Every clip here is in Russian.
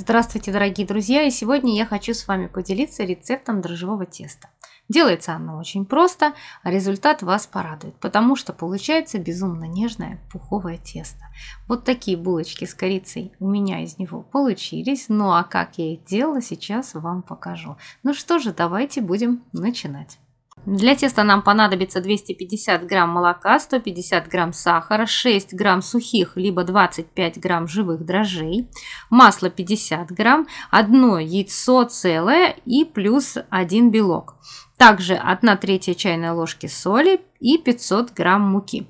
Здравствуйте, дорогие друзья! И сегодня я хочу с вами поделиться рецептом дрожжевого теста. Делается оно очень просто, а результат вас порадует, потому что получается безумно нежное пуховое тесто. Вот такие булочки с корицей у меня из него получились, ну а как я их делала, сейчас вам покажу. Ну что же, давайте будем начинать. Для теста нам понадобится 250 грамм молока, 150 грамм сахара, 6 грамм сухих, либо 25 грамм живых дрожжей, масло 50 грамм, одно яйцо целое и плюс один белок. Также 1 третья чайной ложки соли и 500 грамм муки.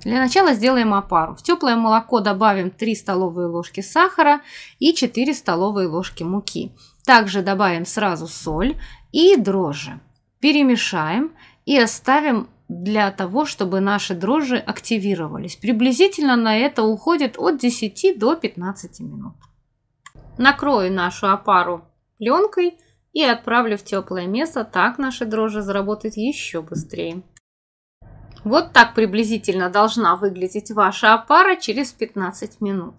Для начала сделаем опару. В теплое молоко добавим 3 столовые ложки сахара и 4 столовые ложки муки. Также добавим сразу соль и дрожжи перемешаем и оставим для того, чтобы наши дрожжи активировались. Приблизительно на это уходит от 10 до 15 минут. Накрою нашу опару пленкой и отправлю в теплое место, так наши дрожжи заработают еще быстрее. Вот так приблизительно должна выглядеть ваша опара через 15 минут.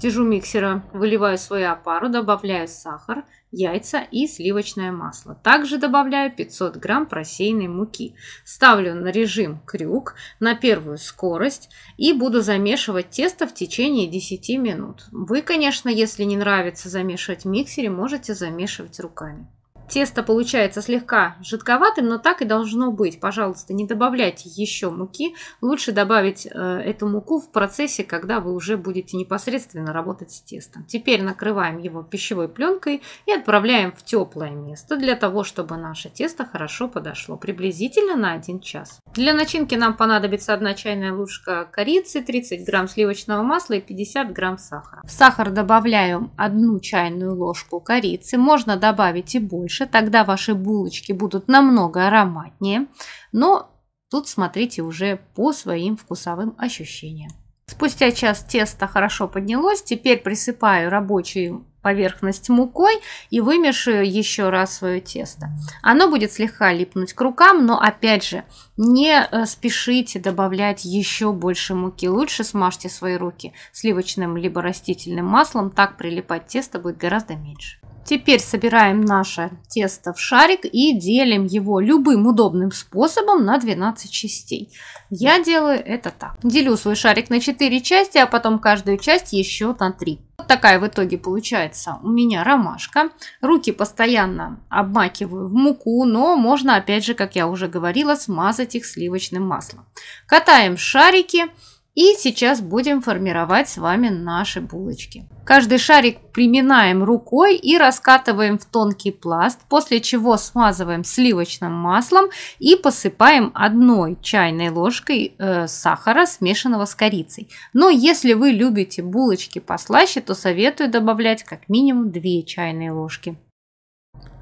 Тяжу миксера, выливаю свою опару, добавляю сахар, яйца и сливочное масло. Также добавляю 500 грамм просеянной муки. Ставлю на режим крюк, на первую скорость и буду замешивать тесто в течение 10 минут. Вы, конечно, если не нравится замешивать в миксере, можете замешивать руками. Тесто получается слегка жидковатым, но так и должно быть. Пожалуйста, не добавляйте еще муки. Лучше добавить э, эту муку в процессе, когда вы уже будете непосредственно работать с тестом. Теперь накрываем его пищевой пленкой и отправляем в теплое место для того, чтобы наше тесто хорошо подошло. Приблизительно на 1 час. Для начинки нам понадобится 1 чайная ложка корицы, 30 грамм сливочного масла и 50 грамм сахара. В сахар добавляем 1 чайную ложку корицы. Можно добавить и больше больше, тогда ваши булочки будут намного ароматнее, но тут смотрите уже по своим вкусовым ощущениям. Спустя час тесто хорошо поднялось, теперь присыпаю рабочую поверхность мукой и вымешаю еще раз свое тесто. Оно будет слегка липнуть к рукам, но опять же, не э, спешите добавлять еще больше муки. Лучше смажьте свои руки сливочным либо растительным маслом, так прилипать тесто будет гораздо меньше. Теперь собираем наше тесто в шарик и делим его любым удобным способом на 12 частей. Я делаю это так. Делю свой шарик на 4 части, а потом каждую часть еще на 3. Вот такая в итоге получается у меня ромашка. Руки постоянно обмакиваю в муку, но можно опять же, как я уже говорила, смазать их сливочным маслом. Катаем шарики. Шарики. И сейчас будем формировать с вами наши булочки. Каждый шарик приминаем рукой и раскатываем в тонкий пласт, после чего смазываем сливочным маслом и посыпаем одной чайной ложкой э, сахара, смешанного с корицей. Но если вы любите булочки послаще, то советую добавлять как минимум 2 чайные ложки.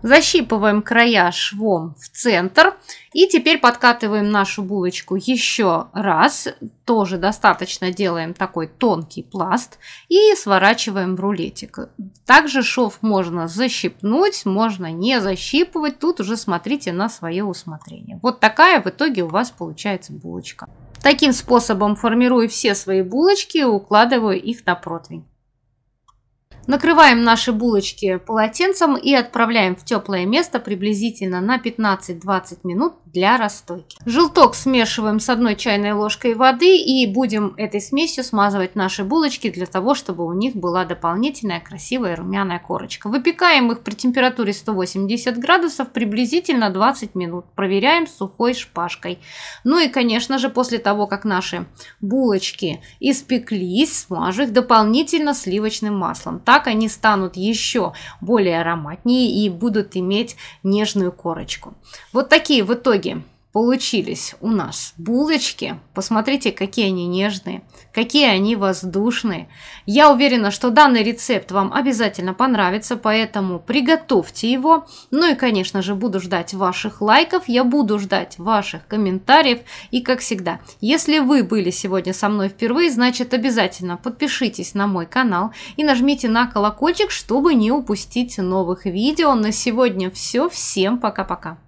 Защипываем края швом в центр. И теперь подкатываем нашу булочку еще раз. Тоже достаточно делаем такой тонкий пласт. И сворачиваем в рулетик. Также шов можно защипнуть, можно не защипывать. Тут уже смотрите на свое усмотрение. Вот такая в итоге у вас получается булочка. Таким способом формирую все свои булочки и укладываю их на противень. Накрываем наши булочки полотенцем и отправляем в теплое место приблизительно на 15-20 минут для расстойки. Желток смешиваем с одной чайной ложкой воды и будем этой смесью смазывать наши булочки для того, чтобы у них была дополнительная красивая румяная корочка. Выпекаем их при температуре 180 градусов приблизительно 20 минут. Проверяем сухой шпажкой. Ну и, конечно же, после того, как наши булочки испеклись, смажу их дополнительно сливочным маслом. Так так они станут еще более ароматнее и будут иметь нежную корочку. Вот такие в итоге получились у нас булочки. Посмотрите, какие они нежные, какие они воздушные. Я уверена, что данный рецепт вам обязательно понравится, поэтому приготовьте его. Ну и, конечно же, буду ждать ваших лайков, я буду ждать ваших комментариев. И, как всегда, если вы были сегодня со мной впервые, значит, обязательно подпишитесь на мой канал и нажмите на колокольчик, чтобы не упустить новых видео. На сегодня все. Всем пока-пока.